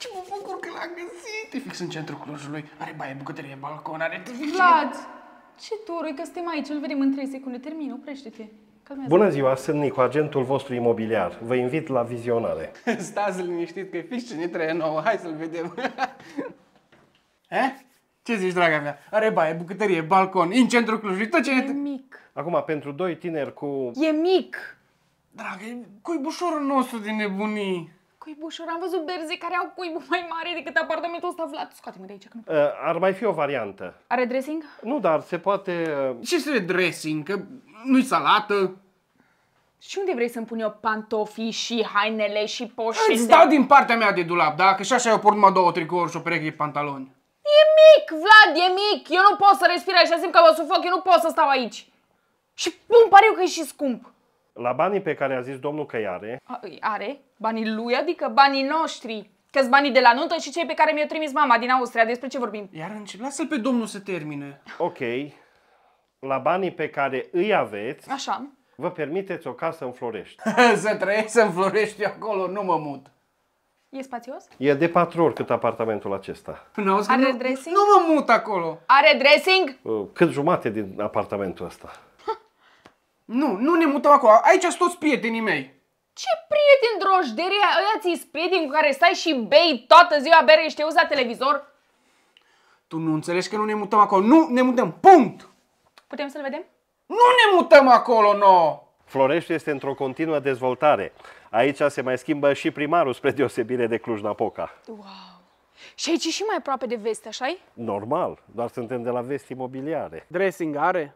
Ce mă bucur că l-am găsit! E fix în centrul Clujului, are baie, bucătărie, balcon, are Vlad! Ce turui că suntem aici, îl vedem în 3 secunde. Termin, oprește-te. Bună ziua, sunt Nicu, agentul vostru imobiliar. Vă invit la vizionare. Stați liniștit că e fix ne trăie nouă. Hai să-l vedem. eh? Ce zici, draga mea? Are baie, bucătărie, balcon, în centrul Clujului, tot ce... E mic. Acum, pentru doi tineri cu... E mic! Dragă, e cuibușorul nostru din nebunii. Cuibușor, am văzut berze care au cuibul mai mare decât apartamentul ăsta, Vlad. Scoate-mă de aici. Că nu... Uh, ar mai fi o variantă. Are dressing? Nu, dar se poate... Uh... Ce se dressing? Că nu-i salată? Și unde vrei să-mi pun eu pantofii și hainele și poșete? Îți dau din partea mea de dulap, da? Că și așa eu port numai două tricouri și o pereche de pantaloni. E mic, Vlad, e mic! Eu nu pot să respir așa, simt că vă sufoc, eu nu pot să stau aici. Și pun pariu că e și scump la banii pe care a zis domnul că i-are... Are? Banii lui, adică banii noștri. că banii de la nuntă și cei pe care mi-au trimis mama din Austria. Despre ce vorbim? Iar încep, lasă-l pe domnul să termine. Ok. La banii pe care îi aveți... Așa. Vă permiteți o casă în Florești. să trăiesc în Florești acolo, nu mă mut. E spațios? E de patru ori cât apartamentul acesta. Nu Are nu, dressing? Nu mă mut acolo. Are dressing? Uh, cât jumate din apartamentul ăsta. Nu, nu ne mutăm acolo. Aici sunt toți prietenii mei. Ce prieteni drojderii? Aia ți prieteni cu care stai și bei toată ziua bere și te uzi la televizor? Tu nu înțelegi că nu ne mutăm acolo. Nu ne mutăm. Punct! Putem să-l vedem? Nu ne mutăm acolo, no! Florești este într-o continuă dezvoltare. Aici se mai schimbă și primarul spre deosebire de Cluj-Napoca. Wow! Și aici e și mai aproape de vest, așa -i? Normal, doar suntem de la vest imobiliare. Dressing are?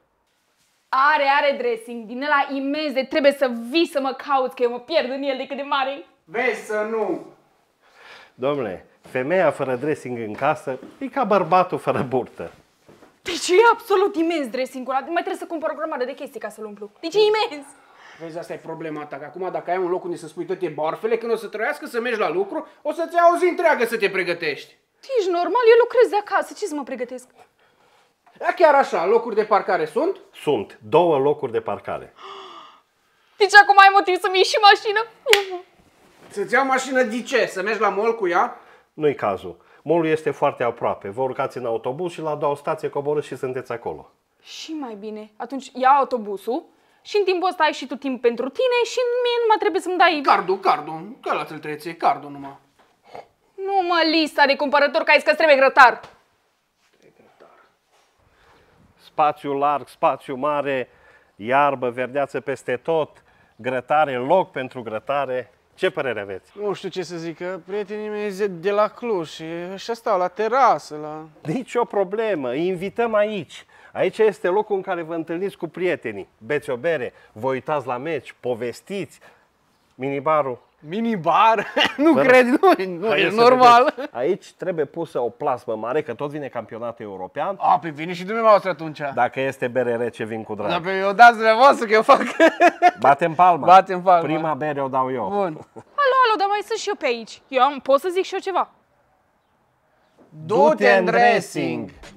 Are, are dressing din ăla imens de trebuie să vii să mă cauți, că eu mă pierd în el de cât de mare Vezi să nu! Domnule, femeia fără dressing în casă e ca bărbatul fără burtă. Deci e absolut imens dressing-ul Mai trebuie să cumpăr o grămadă de chestii ca să-l umplu. Deci e imens! Vezi, asta e problema ta, că acum dacă ai un loc unde să spui toate barfele, când o să trăiască să mergi la lucru, o să-ți auzi întreagă să te pregătești. Ești deci, normal, eu lucrez de acasă, ce să mă pregătesc? Da, chiar așa, locuri de parcare sunt? Sunt. Două locuri de parcare. Deci acum ai motiv să-mi iei și mașină? Să-ți iau mașină de ce? Să mergi la mall cu ea? Nu-i cazul. Molul este foarte aproape. Vă urcați în autobuz și la a doua stație coborâți și sunteți acolo. Și mai bine. Atunci ia autobuzul și în timpul ăsta ai și tu timp pentru tine și mie nu mai trebuie să-mi dai... Cardul, cardul. Că la ți-l cardul numai. Nu mă, lista de cumpărători, că ai că trebuie grătar spațiu larg, spațiu mare, iarbă, verdeață peste tot, grătare, loc pentru grătare. Ce părere aveți? Nu știu ce să zic, că prietenii mei de la Cluj și așa stau la terasă, la... Nici o problemă, îi invităm aici. Aici este locul în care vă întâlniți cu prietenii, beți o bere, vă uitați la meci, povestiți. Minibarul Minibar? nu Bă, cred, nu, nu e normal. Vedeți. Aici trebuie pusă o plasmă mare, că tot vine campionatul european. A, pe păi vine și dumneavoastră atunci. Dacă este bere rece, vin cu drag. Da, pe păi eu dați dumneavoastră că eu fac. Batem palma. Batem palma. Prima bere o dau eu. Bun. Alo, alo, dar mai sunt și eu pe aici. Eu am, pot să zic și eu ceva. Du-te dressing. dressing.